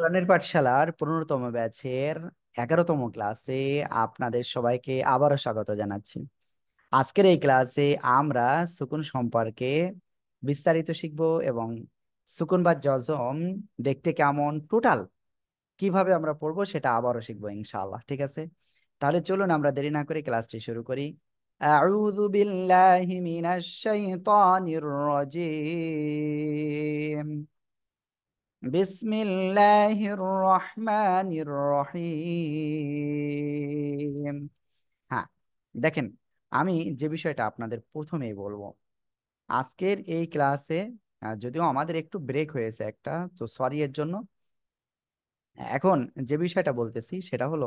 কোরআনের পাঠশালার পনেরোতম ব্যাচের এগারোতম ক্লাসে আপনাদের সবাইকে আবারও স্বাগত জানাচ্ছি আজকের এই ক্লাসে আমরা সুকুন সম্পর্কে বিস্তারিত শিখব এবং সুকুন বা জজম দেখতে কেমন টোটাল কিভাবে আমরা পড়বো সেটা আবারও শিখব ইনশাআল্লাহ ঠিক আছে তাহলে চলুন আমরা দেরি না করে ক্লাসটি শুরু করি أعوذ بالله من الشيطان الرجيم بسم الله الرحمن الرحيم হ্যাঁ দেখেন আমি যে বিষয়টা আপনাদের প্রথমেই বলবো আজকের এই ক্লাসে যদিও আমাদের একটু ব্রেক হয়েছে একটা তো সরি এর জন্য এখন যে বিষয়টা বলতেছি সেটা হলো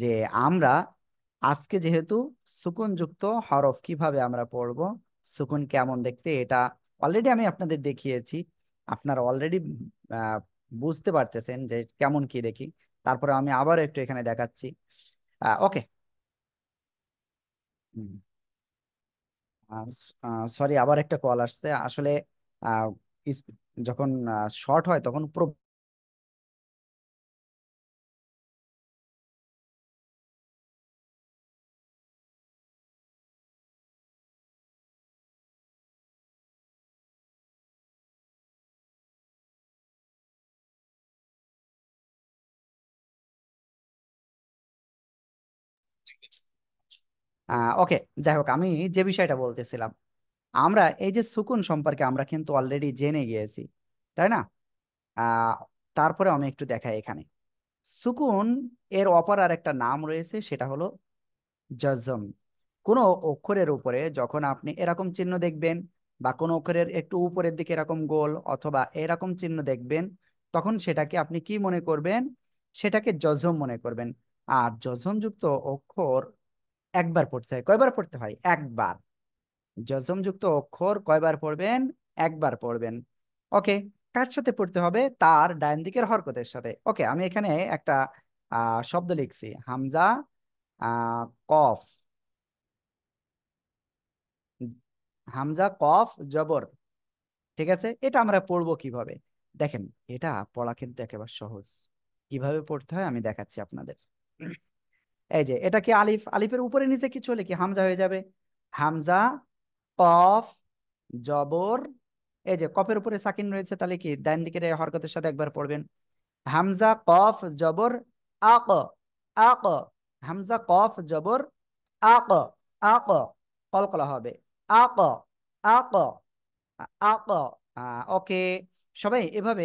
যে আমরা আজকে যেহেতু সুকুনযুক্ত হরফ কিভাবে আমরা পড়ব সুকুন কেমন দেখতে এটা অলরেডি আমি আপনাদের দেখিয়েছি আপনারা অলরেডি বুঝতে পারতেছেন যে কেমন কি দেখি তারপরে আমি আবার একটু এখানে দেখাচ্ছি ওকে সরি আবার একটা কল আসছে আসলে যখন শর্ট হয় তখন পুরো ওকে যাই হোক আমি যে বিষয়টা বলতেছিলাম আমরা এই যে সুকুন সম্পর্কে আমরা কিন্তু অলরেডি জেনে গিয়েছি তাই না তারপরে আমি একটু দেখাই এখানে সুকুন এর অপর আর একটা নাম রয়েছে সেটা হলো জজম কোনো অক্ষরের উপরে যখন আপনি এরকম চিহ্ন দেখবেন বা কোনো অক্ষরের একটু উপরের দিকে এরকম গোল অথবা এরকম চিহ্ন দেখবেন তখন সেটাকে আপনি কি মনে করবেন সেটাকে জজম মনে করবেন আর যুক্ত অক্ষর একবার পড়তে হয় কয়বার পড়তে হয় একবার যুক্ত অক্ষর কয়বার পড়বেন একবার পড়বেন ওকে কার সাথে পড়তে হবে তার ডাইন দিকের হরকতের সাথে ওকে আমি এখানে একটা শব্দ লিখছি হামজা কফ হামজা কফ জবর ঠিক আছে এটা আমরা পড়বো কিভাবে দেখেন এটা পড়া কিন্তু একেবারে সহজ কিভাবে পড়তে হয় আমি দেখাচ্ছি আপনাদের এই যে এটা কি আলিফ আলিফের উপরে নিচে কিছু হলে কি হামজা হয়ে যাবে হামজা কফ জবর এই যে কফের উপরে সাকিন রয়েছে তাহলে কি ডান দিকের হরকতের সাথে একবার পড়বেন হামজা কফ জবর আক আক হামজা কফ জবর আক আক কলকলা হবে আক আক আক ওকে সবাই এভাবে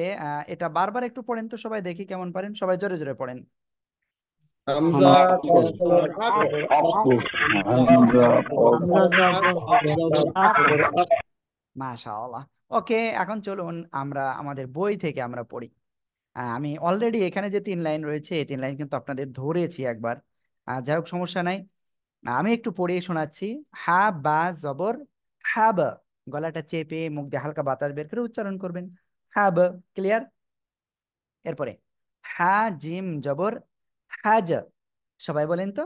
এটা বারবার একটু পড়েন তো সবাই দেখি কেমন পারেন সবাই জোরে জোরে পড়েন মাশাআল্লাহ ওকে এখন চলুন আমরা আমাদের বই থেকে আমরা পড়ি আমি অলরেডি এখানে যে তিন লাইন রয়েছে এই তিন লাইন কিন্তু আপনাদের ধরেছি একবার যাই হোক সমস্যা নাই আমি একটু পড়িয়ে শোনাচ্ছি হা বা জবর হাব গলাটা চেপে মুখ দিয়ে হালকা বাতাস বের করে উচ্চারণ করবেন হাব ক্লিয়ার এরপরে হা জিম জবর হাজা সবাই বলেন তো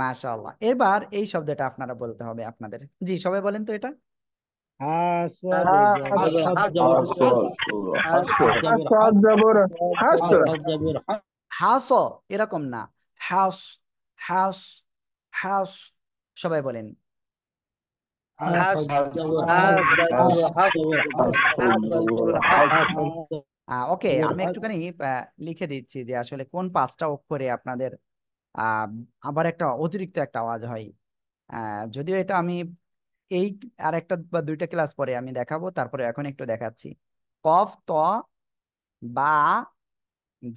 মাশাআল্লাহ এবার এই শব্দটা আপনারা বলতে হবে আপনাদের জি সবাই বলেন তো এটা হাস এরকম না হাস হাস হাস সবাই বলেন ওকে আমি একটুখানি লিখে দিচ্ছি যে আসলে কোন পাঁচটা অক্ষরে আপনাদের আবার একটা অতিরিক্ত একটা আওয়াজ হয় যদিও এটা আমি এই আর একটা বা দুইটা ক্লাস পরে আমি দেখাবো তারপরে এখন একটু দেখাচ্ছি কফ ত বা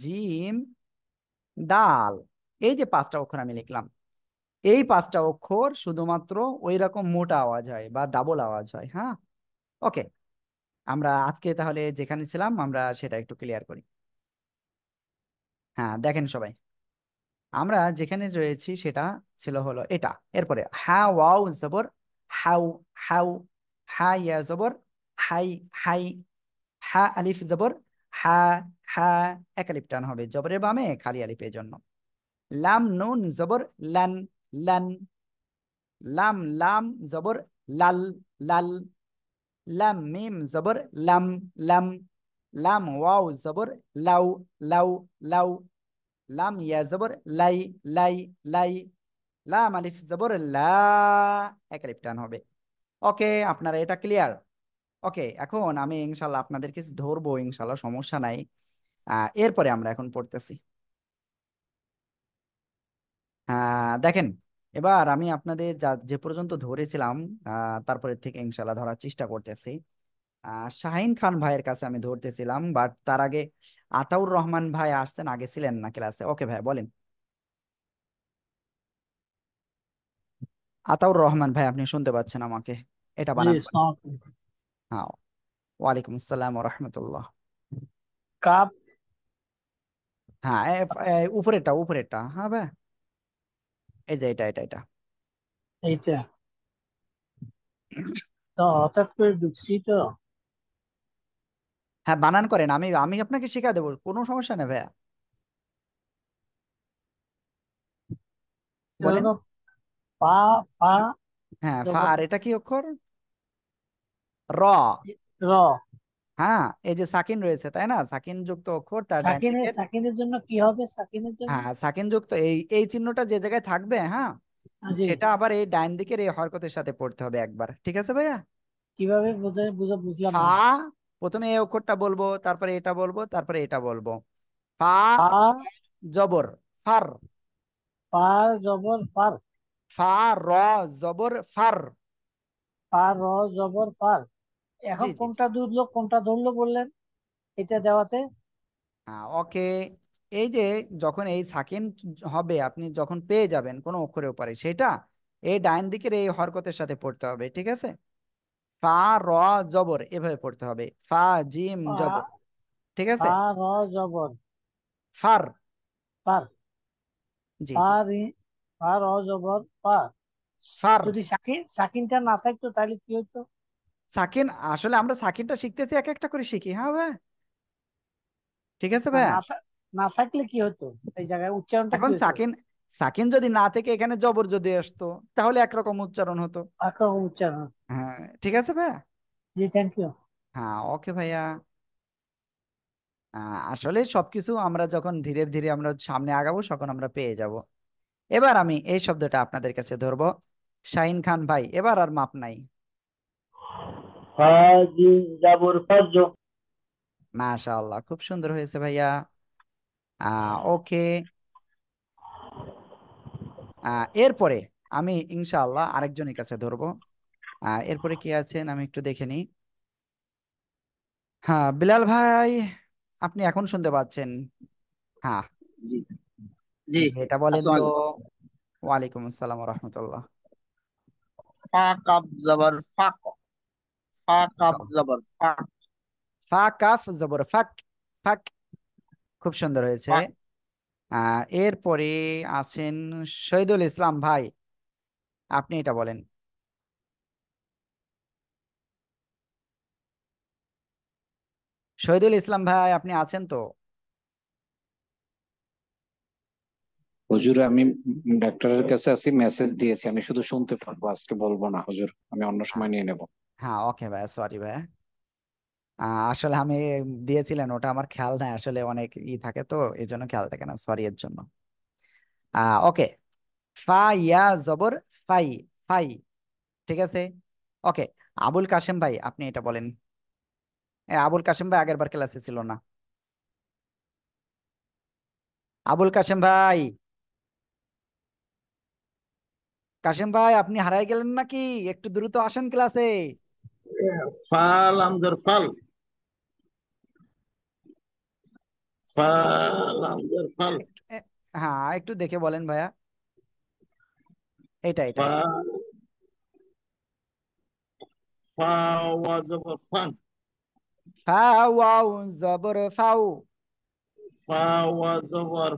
জিম দাল এই যে পাঁচটা অক্ষর আমি লিখলাম এই পাঁচটা অক্ষর শুধুমাত্র ওই রকম মোটা আওয়াজ হয় বা ডাবল আওয়াজ হয় হ্যাঁ ওকে আমরা আজকে তাহলে যেখানে ছিলাম আমরা সেটা একটু ক্লিয়ার করি হ্যাঁ দেখেন সবাই আমরা যেখানে রয়েছি সেটা ছিল হলো এটা এরপরে হ্যাঁ ওয়াও জবর হাউ হাউ হ্যাঁ ইয়া জবর হাই হাই হা হ্যাঁ, আলিফ জবর হা হ্যাঁ, হা হ্যাঁ, এক আলিফ টান হবে জবরের বামে খালি আলিফের জন্য লাম নুন জবর লান লান লাম লাম জবর লাল লাল লাম মিম জবর লাম লাম লাম ওয়াও জবর লাউ লাউ লাউ লাম ইয়া জবর লাই লাই লাই লাম আলিফ জবর লা এক আলিফ হবে ওকে আপনারা এটা ক্লিয়ার ওকে এখন আমি ইনশাল্লাহ আপনাদেরকে কিছু ধরবো ইনশাল্লাহ সমস্যা নাই এরপরে আমরা এখন পড়তেছি দেখেন এবার আমি আপনাদের যা যে পর্যন্ত ধরেছিলাম তারপরে থেকে ইনশাল্লাহ ধরার চেষ্টা করতেছি শাহিন খান ভাইয়ের কাছে আমি ধরতেছিলাম বাট তার আগে আতাউর রহমান ভাই আসছেন আগে ছিলেন না ক্লাসে ওকে ভাই বলেন আতাউর রহমান ভাই আপনি শুনতে পাচ্ছেন আমাকে এটা বানান হ্যাঁ ওয়ালাইকুম আসসালাম ওয়া হ্যাঁ উপরেরটা উপরেরটা হ্যাঁ ভাই এই যে এটা এটা এটা এইটা তো হঠাৎ করে ঢুকছি তো হ্যাঁ বানান করেন আমি আমি আপনাকে শিখা দেবো কোনো সমস্যা নেই ভাইয়া বলেন পা ফা হ্যাঁ ফা আর এটা কি অক্ষর র র হ্যাঁ এই যে সাকিন রয়েছে তাই না সাকিন যুক্ত অক্ষর তার সাকিনের সাকিনের জন্য কি হবে সাকিনের জন্য হ্যাঁ সাকিন যুক্ত এই এই চিহ্নটা যে জায়গায় থাকবে হ্যাঁ সেটা আবার এই ডাইন দিকের এই হরকতের সাথে পড়তে হবে একবার ঠিক আছে ভাইয়া কিভাবে বুঝা বুঝলাম না ফা প্রথমে এই অক্ষরটা বলবো তারপরে এটা বলবো তারপরে এটা বলবো ফা আ জবর ফার পার জবর পার ফা র জবর ফার পার র জবর ফার এখন কোনটা দুধলো কোনটা ধরলো বললেন এটা দেওয়াতে হ্যাঁ ওকে এই যে যখন এই সাকিন হবে আপনি যখন পেয়ে যাবেন কোন অক্ষরের উপরে সেটা এই ডাইন দিকের এই হরকতের সাথে পড়তে হবে ঠিক আছে ফা র জবর এভাবে পড়তে হবে ফা জিম জবর ঠিক আছে ফা র জবর ফার ফার জি ফার ফার র জবর ফার ফার যদি সাকিন সাকিনটা না থাকতো তাহলে কি হতো সাকিন আসলে আমরা সাকিনটা শিখতেছি এক একটা করে শিখি হ্যাঁ ভাই ঠিক আছে ভাই না থাকলে কি হতো এই জায়গায় উচ্চারণটা এখন সাকিন সাকিন যদি না থেকে এখানে জবর যদি আসতো তাহলে একরকম উচ্চারণ হতো একরকম উচ্চারণ হ্যাঁ ঠিক আছে ভাই জি থ্যাংক ইউ হ্যাঁ ওকে ভাইয়া আসলে সবকিছু আমরা যখন ধীরে ধীরে আমরা সামনে আগাবো তখন আমরা পেয়ে যাব এবার আমি এই শব্দটা আপনাদের কাছে ধরবো শাহিন খান ভাই এবার আর মাপ নাই ফাজিন খুব সুন্দর হয়েছে ভাইয়া আহ ওকে আহ এরপরে আমি ইনশাআল্লাহ আরেকজনের কাছে ধরবো আহ এরপরে কি আছেন আমি একটু দেখে নিই হ্যাঁ বিলাল ভাই আপনি এখন শুনতে পাচ্ছেন হ্যাঁ জি জি এটা বলেন তো ওয়ালাইকুম আসসালাম রাহমাতুল্লাহ ফাকাব জবর ফাক খুব সুন্দর হয়েছে এরপরে আছেন শহীদুল ইসলাম ভাই আপনি এটা বলেন শহীদুল ইসলাম ভাই আপনি আছেন তো হুজুর আমি ডাক্তারের কাছে আছি মেসেজ দিয়েছি আমি শুধু শুনতে পারবো আজকে বলবো না হুজুর আমি অন্য সময় নিয়ে নেব হ্যাঁ ওকে ভাইয়া সরি ভাইয়া আসলে আমি দিয়েছিলেন ওটা আমার খেয়াল নাই আসলে অনেক ই থাকে তো এই জন্য খেয়াল থাকে না সরি এর জন্য ওকে ফা ইয়া জবর ফাই ফাই ঠিক আছে ওকে আবুল কাশেম ভাই আপনি এটা বলেন আবুল কাশেম ভাই আগের বার ক্লাসে ছিল না আবুল কাশেম ভাই কাশেম ভাই আপনি হারাই গেলেন নাকি একটু দ্রুত আসেন ক্লাসে ফাল আমজার ফাল ফাল আমজার হ্যাঁ একটু দেখে বলেন ভাইয়া এটা এটা জবর ফাউ জবর ফাউ জবর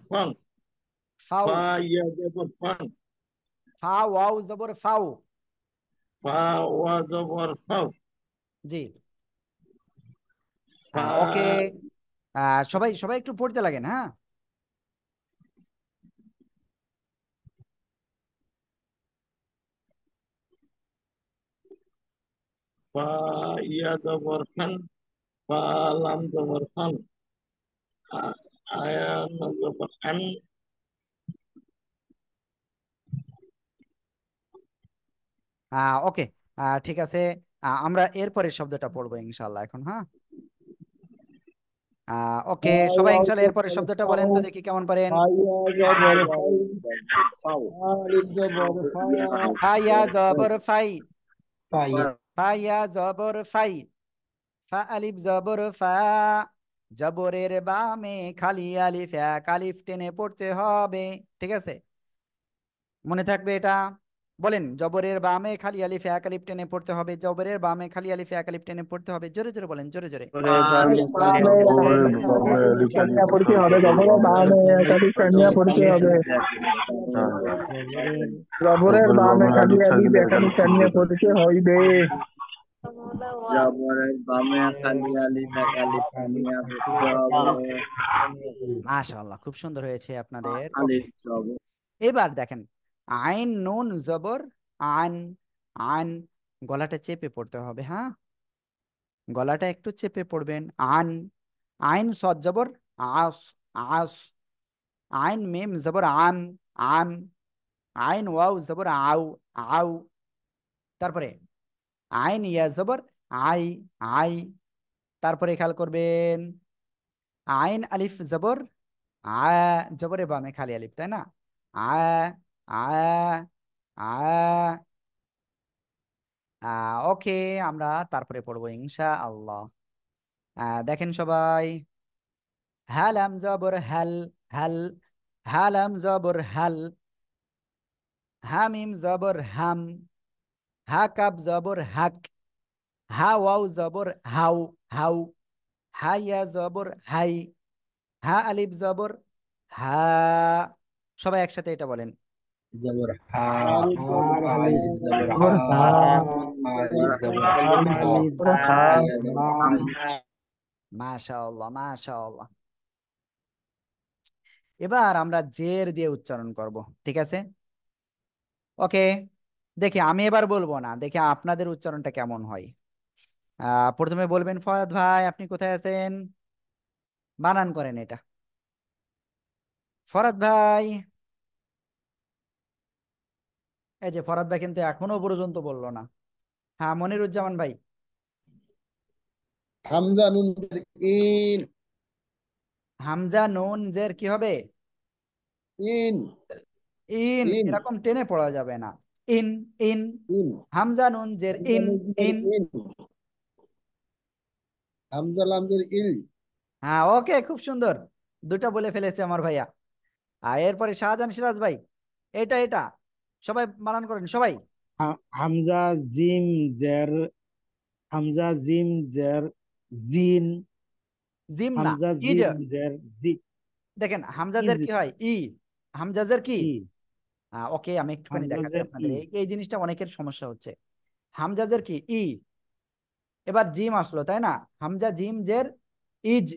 ফাউ ওয়া জবর ফাউ জি হ্যাঁ, ওকে সবাই সবাই একটু পড়তে লাগে হ্যাঁ ওকে ঠিক আছে আমরা এরপরে শব্দটা পড়বো ইনশাল্লাহ এখন হ্যাঁ ওকে সবাই ইনশাল্লাহ এরপরে শব্দটা বলেন তো দেখি কেমন পারেন ফাইয়া জবর ফাই ফাইয়া জবর ফাই ফা আলিফ জবর ফা জবরের বামে খালি আলিফ এক আলিফ টেনে পড়তে হবে ঠিক আছে মনে থাকবে এটা বলেন জবরের বামে খালি আলিফ এক আলিফ টেনে পড়তে হবে জবরের বামে খালি আলিফ এক আলিফ টেনে পড়তে হবে জোরে জোরে বলেন জোরে জোরে জবরের মাশাআল্লাহ খুব সুন্দর হয়েছে আপনাদের এবার দেখেন আইন নুন জবর আন আন গলাটা চেপে পড়তে হবে হ্যাঁ গলাটা একটু চেপে পড়বেন আন আইন সদ জবর আস আস আইন মেম জবর আম আম আইন ওয়াও জবর আউ আউ তারপরে আইন ইয়া জবর আই আই তারপরে খেয়াল করবেন আইন আলিফ জবর আ জবরে বামে খালি আলিফ তাই না আ ওকে আমরা তারপরে পড়বো ইনশা আল্লাহ দেখেন সবাই হ্যালাম জবর হ্যাল হ্যাল হ্যালাম জবর হ্যাল হামিম জবর হাম কাপ জবর হাক ওয়াউ জবর হাউ হাউ ইয়া জবর হাই হা আলিফ জবর হা সবাই একসাথে এটা বলেন এবার আমরা জের দিয়ে উচ্চারণ করব ঠিক আছে ওকে দেখি আমি এবার বলবো না দেখি আপনাদের উচ্চারণটা কেমন হয় প্রথমে বলবেন ফয়াদ ভাই আপনি কোথায় আছেন বানান করেন এটা ফরাদ ভাই এই যে ফরাদ ভাই কিন্তু এখনো পর্যন্ত বলল না হ্যাঁ মনিরুজ্জামান ভাই হামজা নুন ইন হামজা নুন জের কি হবে ইন ইন এরকম টেনে পড়া যাবে না ইন ইন হামজা নুন জের ইন ইন হামজা লাম জের ইল হ্যাঁ ওকে খুব সুন্দর দুটা বলে ফেলেছে আমার ভাইয়া আর এরপরে শাহজান সিরাজ ভাই এটা এটা সবাই মানান করেন সবাই হামজা জিম জের হামজা জিম জের জিন জিম না হামজা জিম জের জি দেখেন হামজাজের কি হয় ই হামজাজের কি ওকে আমি একটুখানি দেখাচ্ছি আপনাদের এই জিনিসটা অনেকের সমস্যা হচ্ছে হামজাদের কি ই এবার জিম আসলো তাই না হামজা জিম জের ইজ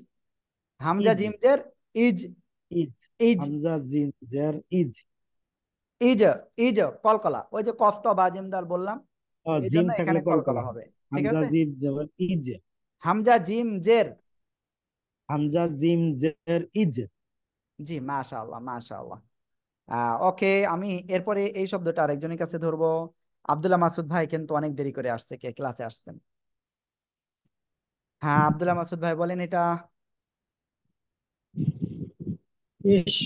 হামজা জিম জের ইজ ইজ ইজ হামজা জিম জের ইজ এই যে এই যে কলকলা ওই যে কফত বা জিমদার বললাম জিম থাকলে কলকলা হবে জিম ইজ হামজা জিম জের হামজা জিম জের ইজ জি মাশাআল্লাহ মাশাআল্লাহ ওকে আমি এরপরে এই শব্দটা আরেকজনের কাছে ধরবো আব্দুল্লাহ মাসুদ ভাই কিন্তু অনেক দেরি করে আসছে কে ক্লাসে আসছেন হ্যাঁ আব্দুল্লাহ মাসুদ ভাই বলেন এটা ইস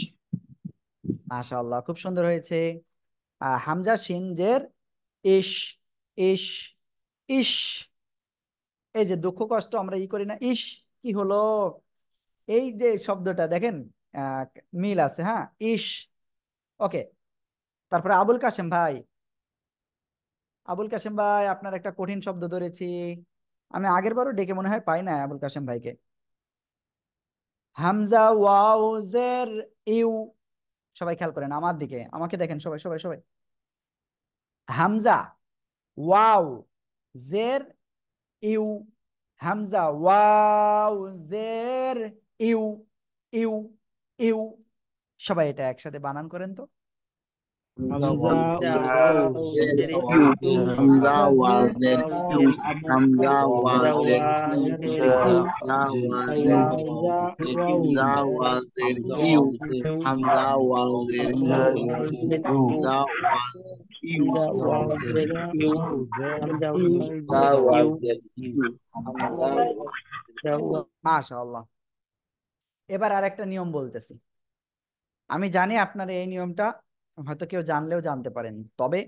মাশাআল্লাহ খুব সুন্দর হয়েছে হামজা সিনজের ইস ইস ইস এই যে দুঃখ কষ্ট আমরা ই করি না ইস কি হলো এই যে শব্দটা দেখেন মিল আছে হ্যাঁ ইস ওকে তারপরে আবুল কাশেম ভাই আবুল কাশেম ভাই আপনার একটা কঠিন শব্দ ধরেছি আমি আগের বারও ডেকে মনে হয় পাই না আবুল কাশেম ভাইকে হামজা ওয়াউজের ইউ সবাই খেয়াল করেন আমার দিকে আমাকে দেখেন সবাই সবাই সবাই হামজা ওয়াও জের ইউ হামজা ওয়াও জের ইউ ইউ ইউ সবাই এটা একসাথে বানান করেন তো এবার আর একটা এবার আরেকটা নিয়ম বলতেছি আমি জানি আপনার এই নিয়মটা হয়তো কেউ জানলেও জানতে পারেন তবে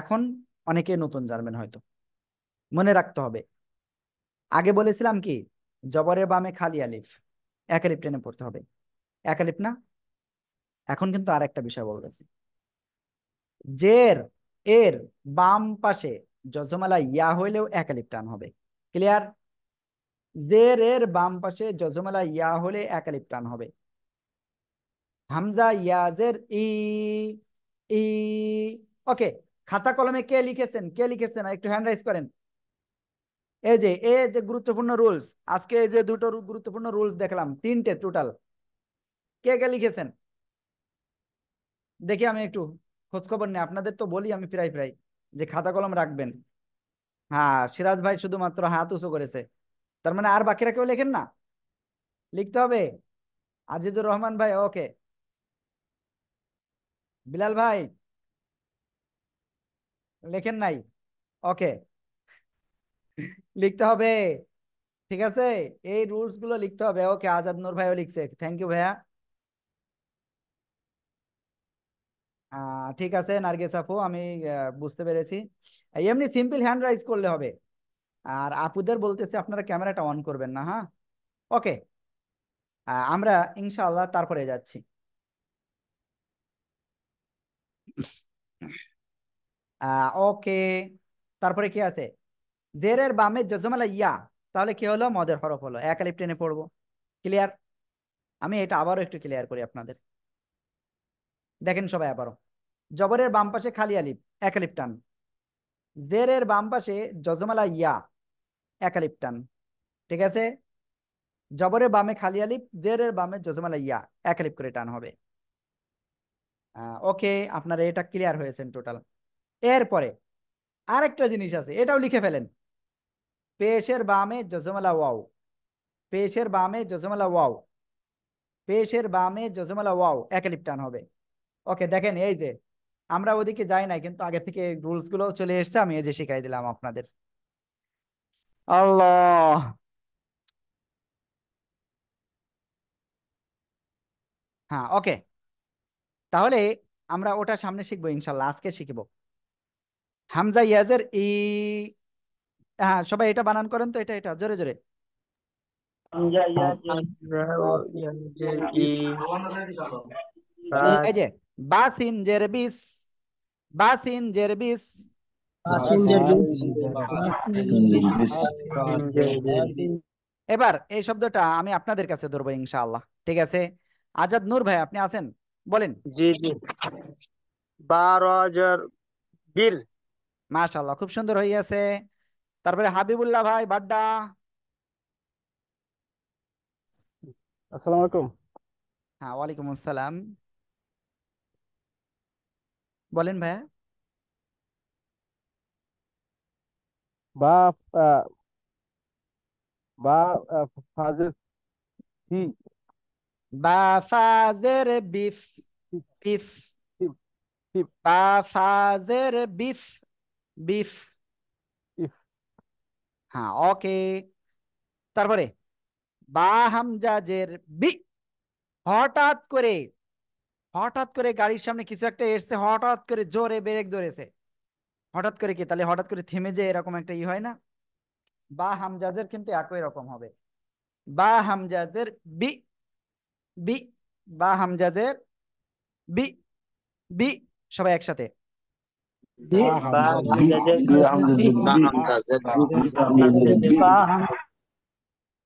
এখন অনেকে নতুন জানবেন হয়তো মনে রাখতে হবে আগে বলেছিলাম কি জবরের বামে খালি আলিফ এক আলিফ টেনে পড়তে হবে এক আলিফ না এখন কিন্তু আর একটা বিষয় বলতেছি জের এর বাম পাশে যজমালা ইয়া হইলেও এক আলিফ টান হবে ক্লিয়ার জের এর বাম পাশে যজমালা ইয়া হলে এক আলিফ টান হবে হামজা ইয়াজের ই ই ওকে খাতা কলমে কে লিখেছেন কে লিখেছেন একটু হ্যান্ড রাইজ করেন এই যে এ যে গুরুত্বপূর্ণ রুলস আজকে এই যে দুটো গুরুত্বপূর্ণ রুলস দেখলাম তিনটে টোটাল কে কে লিখেছেন দেখি আমি একটু খোঁজ খবর নিই আপনাদের তো বলি আমি প্রায় প্রায় যে খাতা কলম রাখবেন হ্যাঁ সিরাজ ভাই শুধুমাত্র হাত উঁচু করেছে তার মানে আর বাকিরা কেউ লেখেন না লিখতে হবে আজিজুর রহমান ভাই ওকে বিলাল ভাই লেখেন নাই ওকে লিখতে হবে ঠিক আছে এই রুলস গুলো লিখতে হবে ওকে আজাদ নূর ভাইও লিখছে থ্যাংক ইউ ভাইয়া ঠিক আছে নার্গেস আপু আমি বুঝতে পেরেছি এমনি সিম্পল হ্যান্ড রাইজ করলে হবে আর আপুদের বলতেছে আপনারা ক্যামেরাটা অন করবেন না হ্যাঁ ওকে আমরা ইনশাআল্লাহ তারপরে যাচ্ছি ওকে ah, তারপরে কি আছে জেরের বামে জজমালা ইয়া তাহলে কি হলো মদের হরফ হলো এক আলিপ টেনে পড়বো ক্লিয়ার আমি এটা আবারও একটু ক্লিয়ার করি আপনাদের দেখেন সবাই আবারও জবরের বাম পাশে খালি আলিপ এক আলিপ টান জেরের বাম পাশে জজমালা ইয়া এক আলিপ টান ঠিক আছে জবরের বামে খালি আলিপ জেরের বামে জজমালা ইয়া এক আলিপ করে টান হবে ওকে আপনার এটা ক্লিয়ার হয়েছেন টোটাল এরপরে আরেকটা জিনিস আছে এটাও লিখে ফেলেন পেশের বামে জজমালা ওয়াও পেশের বামে জজমালা ওয়াও পেশের বামে জজমালা ওয়াও একালিপটান হবে ওকে দেখেন এই যে আমরা ওদিকে যাই নাই কিন্তু আগে থেকে রুলস গুলো চলে এসছে আমি এই যে শিখাই দিলাম আপনাদের আল্লাহ হ্যাঁ ওকে তাহলে আমরা ওটা সামনে শিখবো ইনশাল্লাহ আজকে শিখব হামজা ইয়াজের ই হ্যাঁ সবাই এটা বানান করেন তো এটা এটা জোরে জোরে এবার এই শব্দটা আমি আপনাদের কাছে ধরবো ইনশাআল্লাহ ঠিক আছে আজাদ নূর ভাই আপনি আছেন বলেন জি জি খুব সুন্দর হইয়াছে তারপরে হাবিবুল্লাহ ভাই বাড্ডা আসসালামু আলাইকুম হ্যাঁ ওয়ালাইকুম আসসালাম বলেন বা বা ফাজে বাফাজের বিফ বিফ বাফাজের বিফ বিফ হ্যাঁ ওকে তারপরে বা হামজাজের বি হঠাৎ করে হঠাৎ করে গাড়ির সামনে কিছু একটা এসছে হঠাৎ করে জোরে ব্রেক ধরেছে হঠাৎ করে কি তাহলে হঠাৎ করে থেমে যায় এরকম একটা ই হয় না বা হামজাজের কিন্তু একই রকম হবে বা হামজাজের বি বি বা হামজাজের বি বি সবাই একসাথে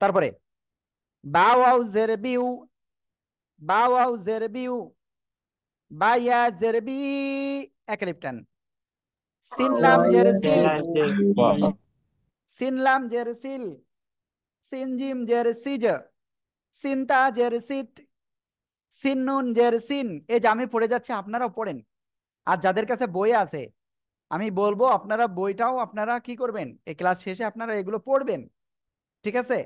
তারপরে বাওয়াউ জের বিউ জেরবিউ বায়া জেরবি একলিপ্টান সিনলাম জেরসিল সিনলাম জেরসিল সিনজিম জেরসিজ সিনতা জেরসিত সিন্নুন জেরসিন এই যে আমি পড়ে যাচ্ছি আপনারাও পড়েন আর যাদের কাছে বই আছে আমি বলবো আপনারা বইটাও আপনারা কি করবেন এই ক্লাস শেষে আপনারা এগুলো পড়বেন ঠিক আছে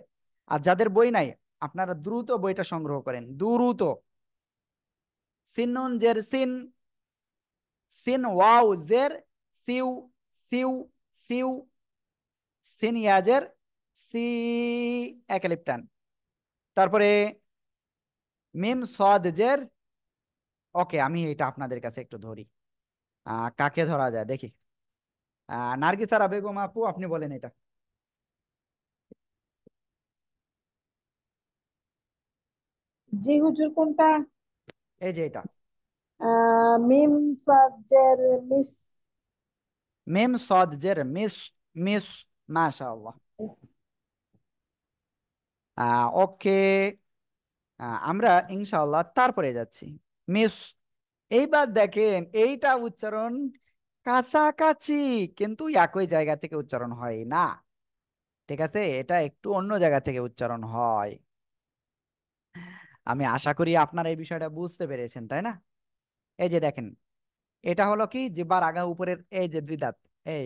আর যাদের বই নাই আপনারা দ্রুত বইটা সংগ্রহ করেন দ্রুত সিনুন জের সিন সিন জের সিউ সিউ সিউ সিনিয়াজের সি একালিপটান তারপরে মিম সাদজের ওকে আমি এটা আপনাদের কাছে একটু ধরি কাকে ধরা যায় দেখি নার্গিসারা বেগম আপু আপনি বলেন এটা জি হুজুর কোনটা এই যে এটা মিম সাদজের মিস মিম সাদজের মিস মিস মাশাআল্লাহ ওকে আমরা ইনশাল্লাহ তারপরে যাচ্ছি মিস এইবার দেখেন এইটা উচ্চারণ কাছাকাছি কিন্তু একই জায়গা থেকে উচ্চারণ হয় না ঠিক আছে এটা একটু অন্য জায়গা থেকে উচ্চারণ হয় আমি আশা করি আপনারা এই বিষয়টা বুঝতে পেরেছেন তাই না এই যে দেখেন এটা হলো কি যে বার আগা উপরের এই যে দ্বিদাত এই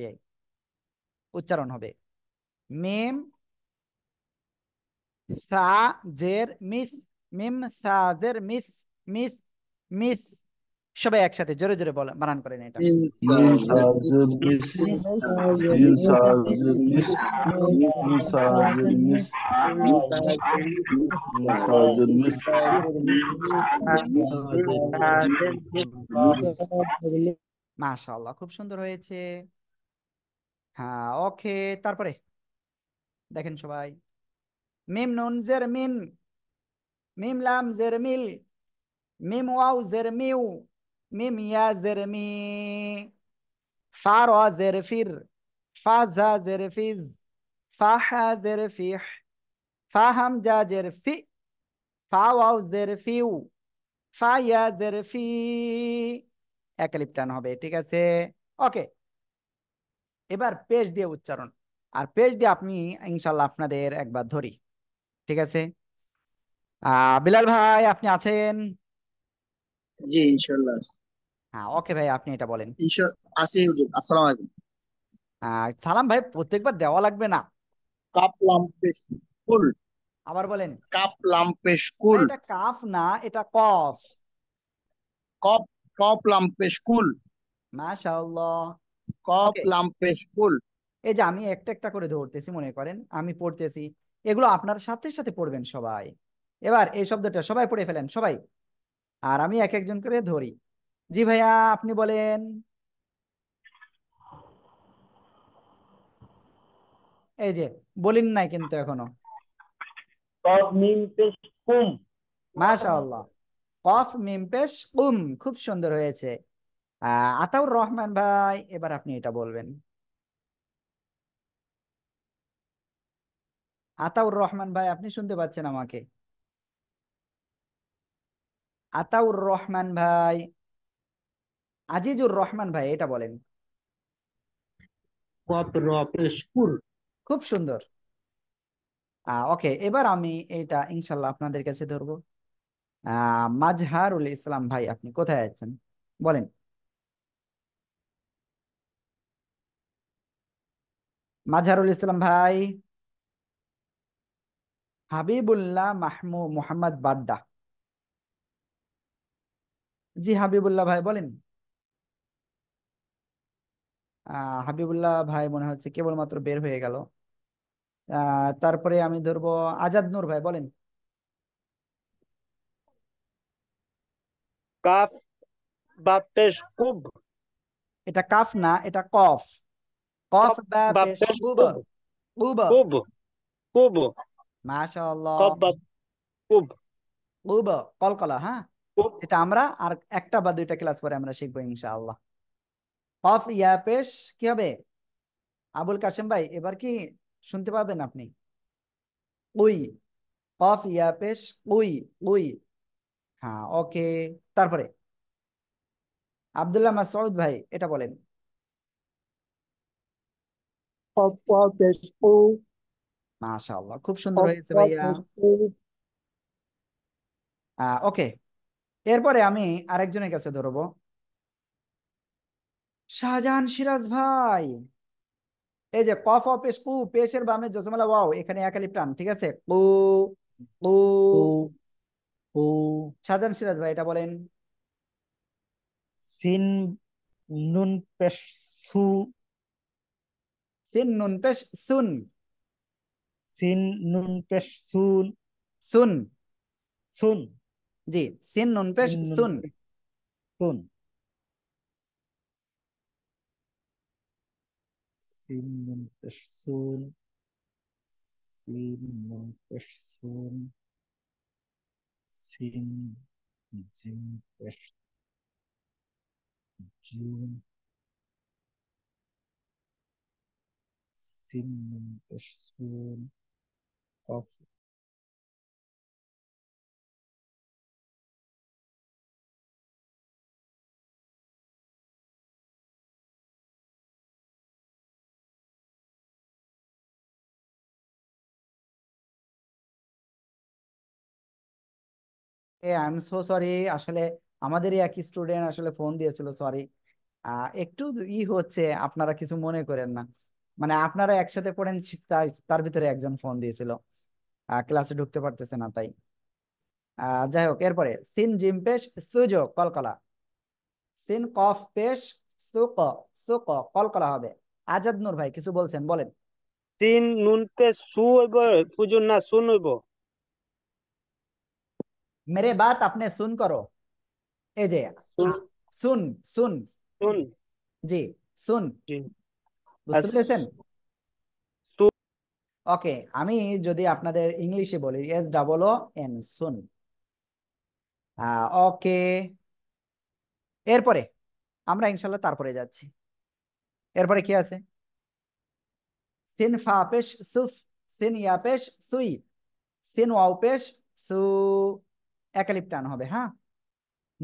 উচ্চারণ হবে মেম সা জের মিস মিম সা জের মিস মিস মিস সবাই একসাথে জোরে জোরে বলে বানান করেন এটা মাশাআল্লাহ খুব সুন্দর হয়েছে হ্যাঁ ওকে তারপরে দেখেন সবাই মিম নুন জের মিন মিম লাম জের মিল মিম ওয়াও জের মিউ মিম ইয়া জের মি ফা র জের ফির ফা ঝা জের ফিজ ফা হা জের ফিহ ফা হাম জা জের ফি ফা জের ফিউ ফা ইয়া জের ফি এক হবে ঠিক আছে ওকে এবার পেজ দিয়ে উচ্চারণ আর পেজ দিয়ে আপনি ইনশাল্লাহ আপনাদের একবার ধরি ঠিক আছে বিলাল ভাই আপনি আছেন জি ইনশাল্লাহ হ্যাঁ ওকে ভাই আপনি এটা বলেন সালাম ভাই প্রত্যেকবার দেওয়া লাগবে না কাপ আবার বলেন কাপ এটা কাফ না এটা কফ কপ কপ মাশাআল্লাহ কপ এই যে আমি একটা একটা করে ধরতেছি মনে করেন আমি পড়তেছি এগুলো আপনার সাথে সাথে পড়বেন সবাই এবার এই শব্দটা সবাই পড়ে ফেলেন সবাই আর আমি এক একজন করে ধরি জি ভাইয়া আপনি বলেন এই যে বলিন নাই কিন্তু এখনো মাশাআল্লাহ কফ মিম কুম খুব সুন্দর হয়েছে আতাউর রহমান ভাই এবার আপনি এটা বলবেন আতাউর রহমান ভাই আপনি শুনতে পাচ্ছেন আমাকে আতাউর রহমান ভাই আজিজুর রহমান ভাই এটা বলেন খুব সুন্দর ওকে এবার আমি এটা ইনশাল্লাহ আপনাদের কাছে ধরবো মাজহারুল ইসলাম ভাই আপনি কোথায় আছেন বলেন মাজহারুল ইসলাম ভাই হাবিবুল্লাহ মোহাম্মদ বাড্ডা জি হাবিবুল্লাহ ভাই বলেন হাবিবুল্লাহ ভাই মনে হচ্ছে কেবলমাত্র বের হয়ে গেল তারপরে আমি ধরবো আজাদ নূর ভাই বলেন এটা কাফ না এটা কফ কফ মাশাআল্লাহ কুব কুব কলকলা হ্যাঁ এটা আমরা আর একটা বা দুইটা ক্লাস পরে আমরা শিখবো ইনশাআল্লাহ কফ ইয়াপেশ কি হবে আবুল কাশেম ভাই এবার কি শুনতে পাবেন আপনি উই কফ ইয়াপেশ উই উই হ্যাঁ ওকে তারপরে আবদুল্লাহ মাসউদ ভাই এটা বলেন কফ ইয়াপেশ মাশাআল্লাহ খুব সুন্দর হয়েছে ভাইয়া ওকে এরপরে আমি আরেকজনের কাছে ধরবো শাহজাহান সিরাজ ভাই এই যে কফ অফ পেশ কু পেশের বামে জসমালা ওয়াও এখানে একালিপ টান ঠিক আছে কু কু কু শাহজাহান সিরাজ ভাই এটা বলেন সিন নুন পেশ সু সিন নুন পেশ সুন সিন নুন পেশ সুন সুন সুন জি সিন নুন পেশ সুন সুন সিন নুন পেশ সুন সিন নুন পেশ সুন সিন জিন পেশ জুন সিন নুন পেশ সুন of এ আই এম সো সরি আসলে আমাদেরই একই স্টুডেন্ট আসলে ফোন দিয়েছিল সরি একটু ই হচ্ছে আপনারা কিছু মনে করেন না মানে আপনারা একসাথে পড়েন তার ভিতরে একজন ফোন দিয়েছিল ক্লাসে ঢুকতে পারতেছে না তাই যাই হোক এরপরে সিন জিম পেশ সুজো কলকলা সিন কফ পেশ সুক সুক কলকলা হবে আজাদ নূর ভাই কিছু বলছেন বলেন সিন নুন পেশ সু হইব সুজুন না সুন হইব মেরে বাত আপনি সুন করো এই যে সুন সুন সুন জি সুন বুঝতে পেরেছেন ওকে আমি যদি আপনাদের ইংলিশে বলি S double O N soon okay এরপরে আমরা ইনশাল্লাহ তারপরে যাচ্ছি এরপরে কি আছে সিন ফাপেশ সুফ সিন ইয়াপেশ সুই সিন ওয়াউপেশ সু হবে হ্যাঁ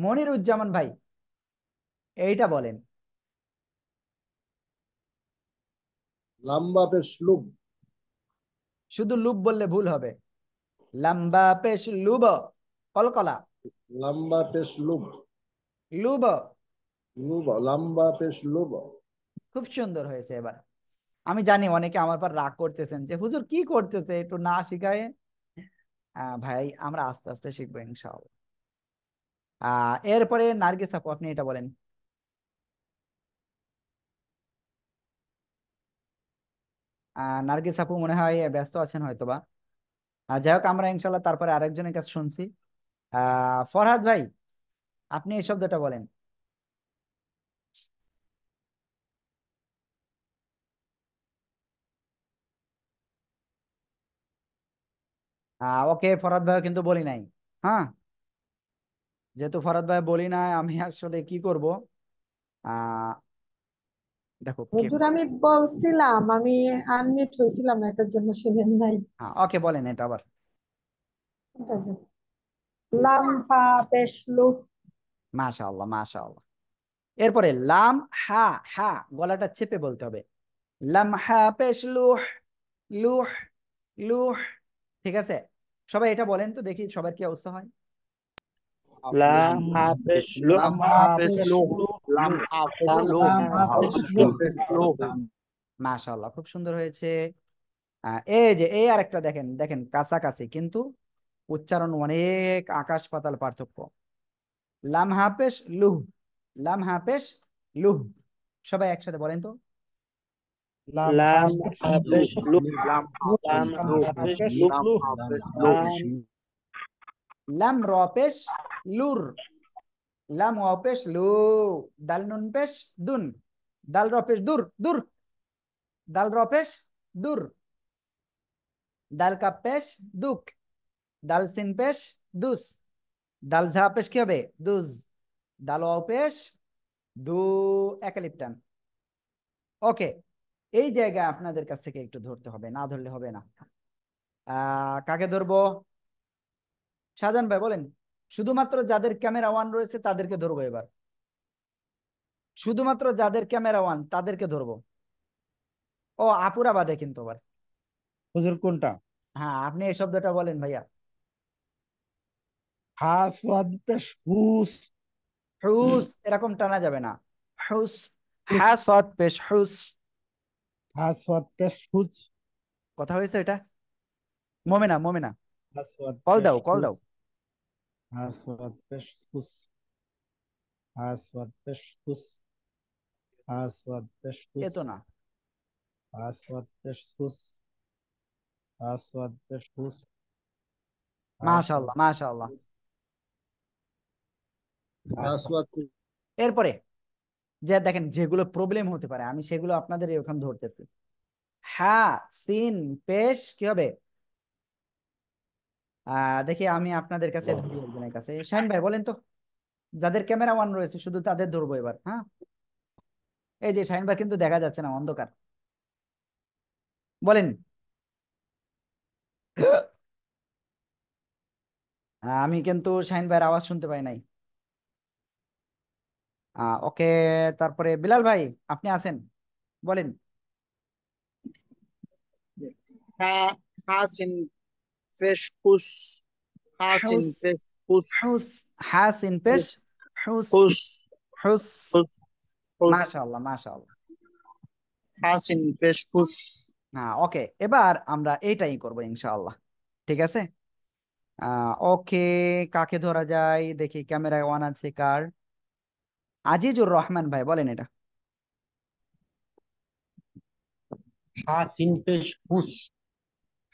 মনির উজ্জামান ভাই এইটা বলেন লম্বা পেশ লুম শুধু লুব বললে ভুল হবে লম্বা পেশ লুব কলকলা লম্বা পেশ লুব লুব লুব লম্বা পেশ লুব খুব সুন্দর হয়েছে এবার আমি জানি অনেকে আমার পর রাগ করতেছেন যে হুজুর কি করতেছে একটু না শিখায় ভাই আমরা আস্তে আস্তে শিখবো ইনশাআল্লাহ এরপরে নার্গিস আপু আপনি এটা বলেন নার্গিস আপু মনে হয় ব্যস্ত আছেন হয়তোবা যাই হোক আমরা ইনশাল্লাহ তারপরে আরেকজনের কাছে শুনছি ফরহাদ ভাই আপনি এই শব্দটা বলেন ওকে ফরাদ ভাই কিন্তু বলি নাই হ্যাঁ যেহেতু ফরাদ ভাই বলি নাই আমি আসলে কি করব দেখো হুজুর আমি বলছিলাম আমি আনমিউট হয়েছিলাম এটার জন্য শুনেন নাই হ্যাঁ ওকে বলেন এটা আবার ঠিক আছে এরপরে লাম হা হা গলাটা চেপে বলতে হবে লাম হা পেশ লুহ লুহ লুহ ঠিক আছে সবাই এটা বলেন তো দেখি সবার কি অবস্থা হয় لام খুব সুন্দর হয়েছে এই যে এই আরেকটা দেখেন দেখেন কাছাকাছি কিন্তু উচ্চারণ অনেক আকাশ পাতাল পার্থক্য লাম হাফেশ লুহ লাম হাফেশ লুহ সবাই একসাথে বলেন তো লাম হাফেজ লুহ লাম হাফেজ লুহ লাম হাফেজ লুহ লাম রপেশ লুর লাম ওয়া লু দাল নুন পেশ দুন দাল র দুর দুর দূর দাল র পেশ দূর দাল কাপ দুক দাল সিন পেশ দুস দাল ঝা পেশ কি হবে দুজ দাল ওয়া পেশ দু একালিপটান ওকে এই জায়গায় আপনাদের কাছ থেকে একটু ধরতে হবে না ধরলে হবে না আহ কাকে ধরবো শাহজাহান ভাই বলেন শুধুমাত্র যাদের ক্যামেরা ওয়ান রয়েছে তাদেরকে ধরবো এবার শুধুমাত্র যাদের ক্যামেরা ওয়ান তাদেরকে ধরবো ও আপুরা বাদে কিন্তু আবার হুজুর কোনটা হ্যাঁ আপনি এই শব্দটা বলেন ভাইয়া এরকম টানা যাবে না কথা হয়েছে এটা মোমেনা মোমেনা কল দাও কল দাও Aswadbeshkus. Aswadbeshkus. Aswadbeshkus. Chetona. Aswadbeshkus. Aswadbeshkus. মাশাআল্লাহ মাশাআল্লাহ এরপরে যে দেখেন যেগুলো প্রবলেম হতে পারে আমি সেগুলো আপনাদের ওখানে ধরতেছি হ্যাঁ সিন পেশ কি হবে দেখি আমি আপনাদের কাছে একজনের কাছে শাইন ভাই বলেন তো যাদের ক্যামেরা ওয়ান রয়েছে শুধু তাদের ধরবো এবার হ্যাঁ এই যে শাইন ভাই কিন্তু দেখা যাচ্ছে না অন্ধকার বলেন আমি কিন্তু শাহিন ভাইয়ের আওয়াজ শুনতে পাই নাই ওকে তারপরে বিলাল ভাই আপনি আছেন বলেন হ্যাঁ فشخص حاس فشخص حس حاس فش حس حس حس ما شاء الله ما شاء الله حاس فشخص হ্যাঁ ওকে এবার আমরা এটাই করব ইনশাআল্লাহ ঠিক আছে ওকে কাকে ধরা যায় দেখি ক্যামেরায় ওয়ান আছে কার আজিজুর রহমান ভাই বলেন এটা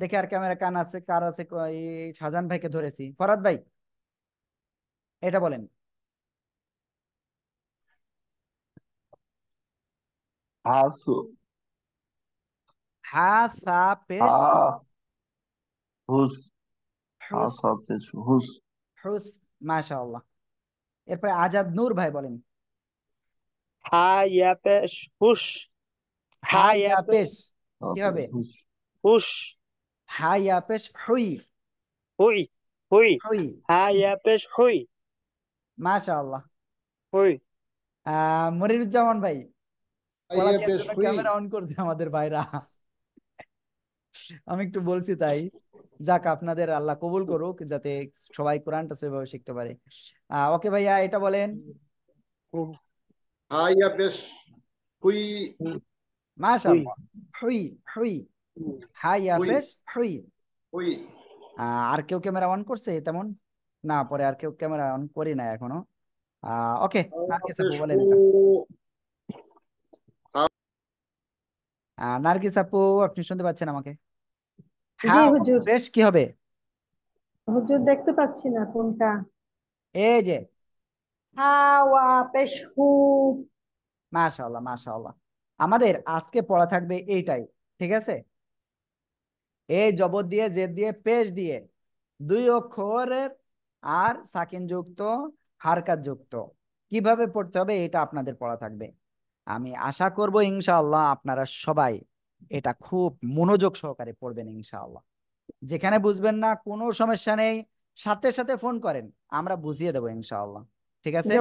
দেখে আর ক্যামেরা কান আছে কার আছে শাহজান ভাইকে ধরেছি ফরাদ ভাই এটা বলেন মাশাআল্লাহ এরপরে আজাদ নূর ভাই বলেন হায়া হুশ হাই ইয়া পেশ হুই হুই হুই হুই হা ইয়া পেশ হুই মাশাআল্লাহ হুই মনিরুজ্জামান ভাই ক্যামেরা অন করছে আমাদের ভাইরা আমি একটু বলছি তাই যাক আপনাদের আল্লাহ কবুল করুক যাতে সবাই কোরআনটা সেভাবে শিখতে পারে ওকে ভাইয়া এটা বলেন মাশাআল্লাহ হুই হুই হাই আফেস হুই হুই আর কেউ ক্যামেরা অন করছে তেমন না পরে আর কেউ ক্যামেরা অন করি না এখনো ওকে ah, নার্গিস oh, আপু বলেন নার্গিস oh. ah, আপু আপনি শুনতে পাচ্ছেন আমাকে হ্যাঁ হুজুর বেশ কি হবে হুজুর দেখতে পাচ্ছি না কোনটা এই যে হাউ আফেস হু মাশাআল্লাহ মাশাআল্লাহ আমাদের আজকে পড়া থাকবে এইটাই ঠিক আছে এই জব দিয়ে জেদ দিয়ে পেশ দিয়ে দুই অক্ষরের আর সাকিন যুক্ত হারকাত যুক্ত কিভাবে পড়তে হবে এটা আপনাদের পড়া থাকবে আমি আশা করব ইনশাআল্লাহ আপনারা সবাই এটা খুব মনোযোগ সহকারে পড়বেন ইনশাআল্লাহ যেখানে বুঝবেন না কোনো সমস্যা নেই সাথে সাথে ফোন করেন আমরা বুঝিয়ে দেবো ইনশাআল্লাহ ঠিক আছে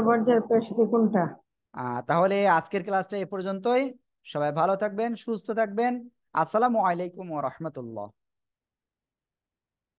তাহলে আজকের ক্লাসটা এ পর্যন্তই সবাই ভালো থাকবেন সুস্থ থাকবেন আসসালামু আলাইকুম ওয়া রাহমাতুল্লাহ